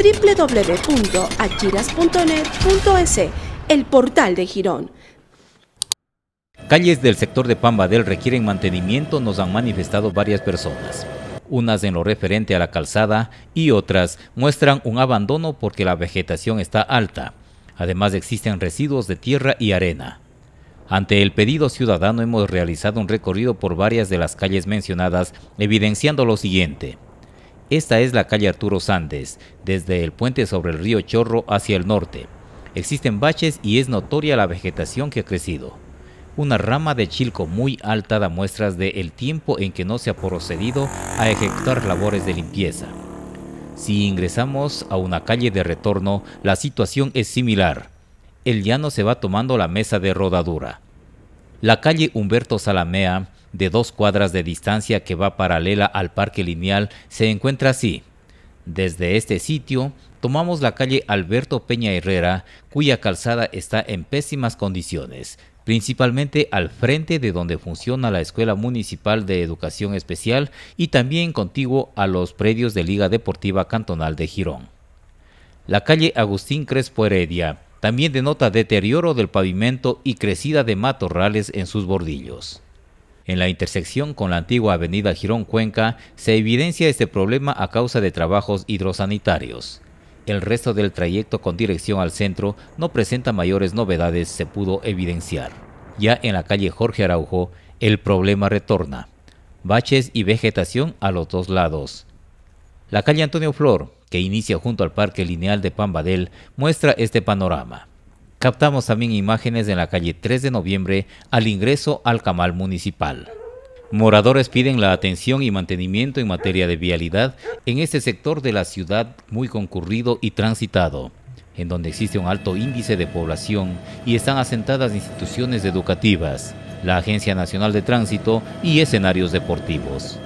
www.achiras.net.es, el portal de Girón. Calles del sector de Pambadel requieren mantenimiento, nos han manifestado varias personas. Unas en lo referente a la calzada y otras muestran un abandono porque la vegetación está alta. Además existen residuos de tierra y arena. Ante el pedido ciudadano hemos realizado un recorrido por varias de las calles mencionadas, evidenciando lo siguiente. Esta es la calle Arturo Sandes, desde el puente sobre el río Chorro hacia el norte. Existen baches y es notoria la vegetación que ha crecido. Una rama de chilco muy alta da muestras de el tiempo en que no se ha procedido a ejecutar labores de limpieza. Si ingresamos a una calle de retorno, la situación es similar. El llano se va tomando la mesa de rodadura. La calle Humberto Salamea de dos cuadras de distancia que va paralela al parque lineal se encuentra así. Desde este sitio tomamos la calle Alberto Peña Herrera, cuya calzada está en pésimas condiciones, principalmente al frente de donde funciona la Escuela Municipal de Educación Especial y también contiguo a los predios de Liga Deportiva Cantonal de Girón. La calle Agustín Crespo Heredia también denota deterioro del pavimento y crecida de matorrales en sus bordillos. En la intersección con la antigua avenida Girón Cuenca se evidencia este problema a causa de trabajos hidrosanitarios. El resto del trayecto con dirección al centro no presenta mayores novedades, se pudo evidenciar. Ya en la calle Jorge Araujo, el problema retorna. Baches y vegetación a los dos lados. La calle Antonio Flor, que inicia junto al Parque Lineal de Pambadel, muestra este panorama. Captamos también imágenes en la calle 3 de noviembre al ingreso al camal municipal. Moradores piden la atención y mantenimiento en materia de vialidad en este sector de la ciudad muy concurrido y transitado, en donde existe un alto índice de población y están asentadas instituciones educativas, la Agencia Nacional de Tránsito y escenarios deportivos.